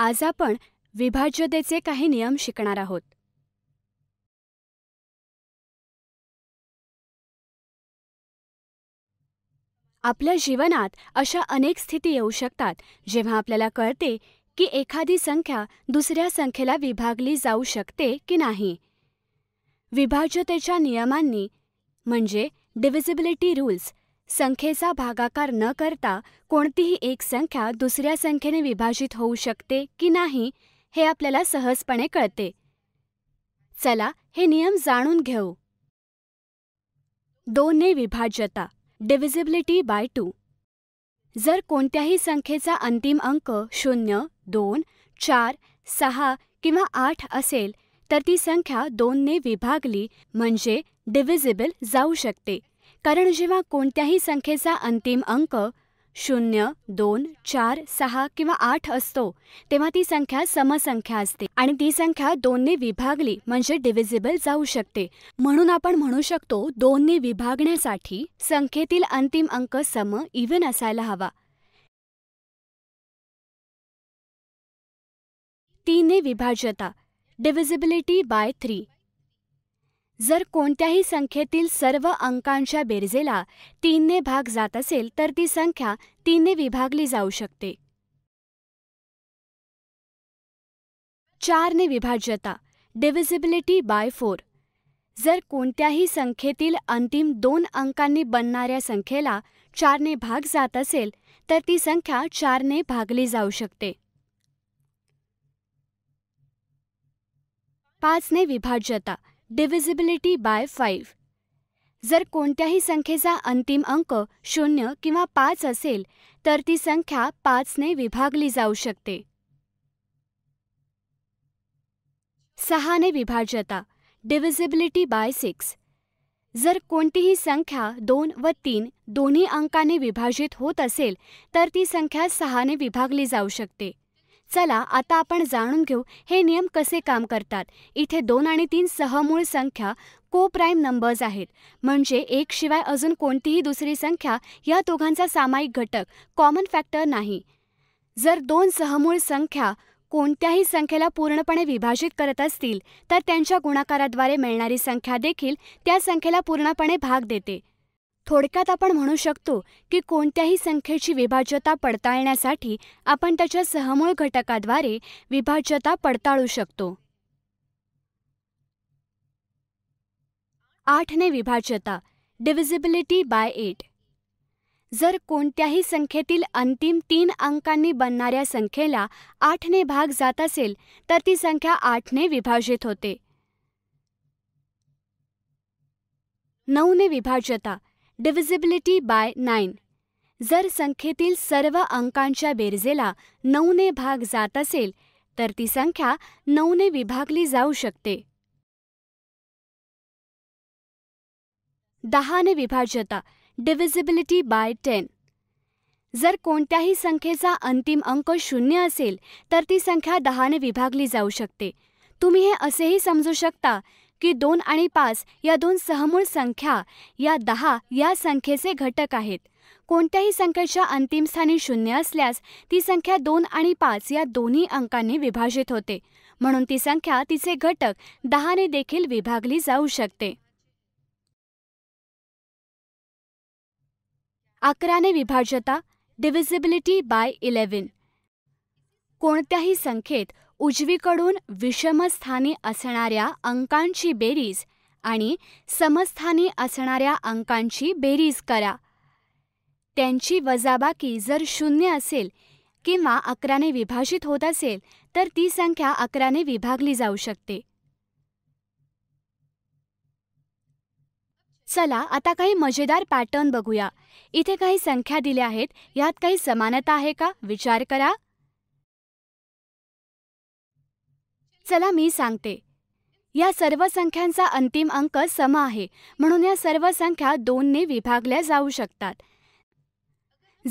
आज आपण विभाज्यतेचे काही नियम शिकणार आहोत आपल्या जीवनात अशा अनेक स्थिती येऊ शकतात जेव्हा आपल्याला कळते की एखादी संख्या दुसऱ्या संख्येला विभागली जाऊ शकते की नाही विभाज्यतेच्या नियमांनी म्हणजे डिव्हिजिबिलिटी रूल्स संख्येचा भागाकार न करता कोणतीही एक संख्या दुसऱ्या संख्येने विभाजित होऊ शकते की नाही हे आपल्याला सहजपणे कळते चला हे नियम जाणून घेऊ दोनने विभाज्यता डिव्हिजिबिलिटी बाय टू जर कोणत्याही संख्येचा अंतिम अंक शून्य दोन चार सहा किंवा आठ असेल तर ती संख्या दोनने विभागली म्हणजे डिव्हिजिबल जाऊ शकते कारण जेव्हा कोणत्याही संख्येचा अंतिम अंक शून्य दोन चार सहा किंवा आठ असतो तेव्हा ती संख्या समसंख्या असते आणि ती संख्या दोनने विभागली म्हणजे डिव्हिजिबल जाऊ शकते म्हणून आपण म्हणू शकतो दोनने विभागण्यासाठी संख्येतील अंतिम अंक सम इव्हन असायला हवा तीनने विभाज्यता डिव्हिजिबिलिटी बाय थ्री जर कोणत्याही संख्येतील सर्व अंकांच्या बेरजेला तीनने भाग जात असेल तर ती संख्या तीनने विभागली जाऊ शकते चारने विभाज्यता डिव्हिजिबिलिटी बाय फोर जर कोणत्याही संख्येतील अंतिम दोन अंकांनी बनणाऱ्या संख्येला चारने भाग जात असेल तर ती संख्या चारने भागली जाऊ शकते पाचने विभाज्यता डिव्हिजिबिलिटी बाय फाईव्ह जर कोणत्याही संख्येचा अंतिम अंक शून्य किंवा पाच असेल तर ती संख्या पाचने विभागली जाऊ शकते सहाने विभाज्यता डिव्हिजिबिलिटी बाय सिक्स जर कोणतीही संख्या दोन व तीन दोन्ही अंकाने विभाजित होत असेल तर ती संख्या सहाने विभागली जाऊ शकते चला आता आपण जाणून घेऊ हे नियम कसे काम करतात इथे दोन आणि तीन सहमूळ संख्या को प्राईम नंबर्स आहेत म्हणजे एक शिवाय अजून कोणतीही दुसरी संख्या या दोघांचा सामायिक घटक कॉमन फॅक्टर नाही जर दोन सहमूळ संख्या कोणत्याही संख्येला पूर्णपणे विभाजित करत असतील तर त्यांच्या गुणाकाराद्वारे मिळणारी संख्या देखील त्या संख्येला पूर्णपणे भाग देते थोडक्यात आपण म्हणू शकतो की कोणत्याही संख्येची विभाज्यता पडताळण्यासाठी आपण त्याच्या सहमूळ घटकाद्वारे विभाज्यता पडताळू शकतो आठने विभाज्यता डिव्हिजिबिलिटी बाय एट जर कोणत्याही संख्येतील अंतिम तीन अंकांनी बनणाऱ्या संख्येला आठने भाग जात असेल तर ती संख्या आठने विभाजित होते नऊने विभाज्यता डिव्हिजिबिलिटी बाय नाईन जर संख्येतील सर्व अंकांच्या बेरजेला नऊने भाग जात असेल तर ती संख्या नऊने विभागली जाऊ शकते दहाने विभाज्यता डिव्हिजिबिलिटी बाय टेन जर कोणत्याही संख्येचा अंतिम अंक शून्य असेल तर ती संख्या दहाने विभागली जाऊ शकते तुम्ही हे असेही समजू शकता की दोन आणि पाच या दोन सहमूळ संख्या या दहा या संख्येचे घटक आहेत कोणत्याही संख्येच्या अंतिम स्थानी शून्य असल्यास ती संख्या दोन आणि पाच या दोन्ही अंकांनी विभाजित होते म्हणून ती संख्या तिचे घटक दहाने देखील विभागली जाऊ शकते अकराने विभाज्यता डिव्हिजिबिलिटी बाय इलेव्हन कोणत्याही संख्येत उजवीकडून विषमस्थानी असणाऱ्या अंकांची बेरीज आणि समस्थानी असणाऱ्या अंकांची बेरीज करा त्यांची वजाबाकी जर शून्य असेल किंवा अकराने विभाजित होत असेल तर ती संख्या अकराने विभागली जाऊ शकते चला आता काही मजेदार पॅटर्न बघूया इथे काही संख्या दिल्या आहेत यात काही समानता आहे का विचार करा चला मी सांगते या सर्व संख्यांचा अंतिम अंक सम आहे म्हणून या सर्व संख्या दोनने विभागल्या जाऊ शकतात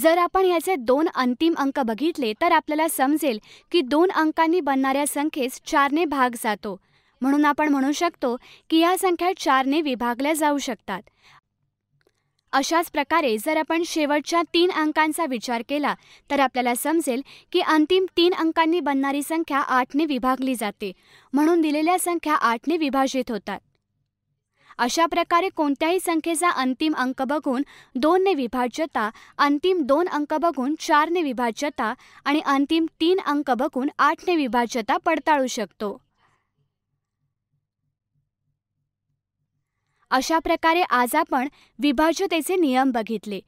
जर आपण याचे दोन अंतिम अंक बघितले तर आपल्याला समजेल की दोन अंकांनी बनणाऱ्या संख्येस चारने भाग जातो म्हणून आपण म्हणू शकतो की या संख्या चारने विभागल्या जाऊ शकतात अशाच प्रकारे जर आपण शेवटच्या तीन अंकांचा विचार केला तर आपल्याला समजेल की अंतिम तीन अंकांनी बनणारी संख्या आठने विभागली जाते म्हणून दिलेल्या संख्या आठने विभाजित होतात अशा प्रकारे कोणत्याही संख्येचा अंतिम अंक बघून दोनने विभाज्यता अंतिम दोन अंक बघून चारने विभाज्यता आणि अंतिम तीन अंक बघून आठने विभाज्यता पडताळू शकतो अशा प्रकारे आज आपण विभाज्यतेचे नियम बघितले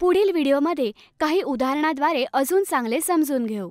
पुढील व्हिडिओमध्ये काही उदाहरणाद्वारे अजून चांगले समजून घेऊ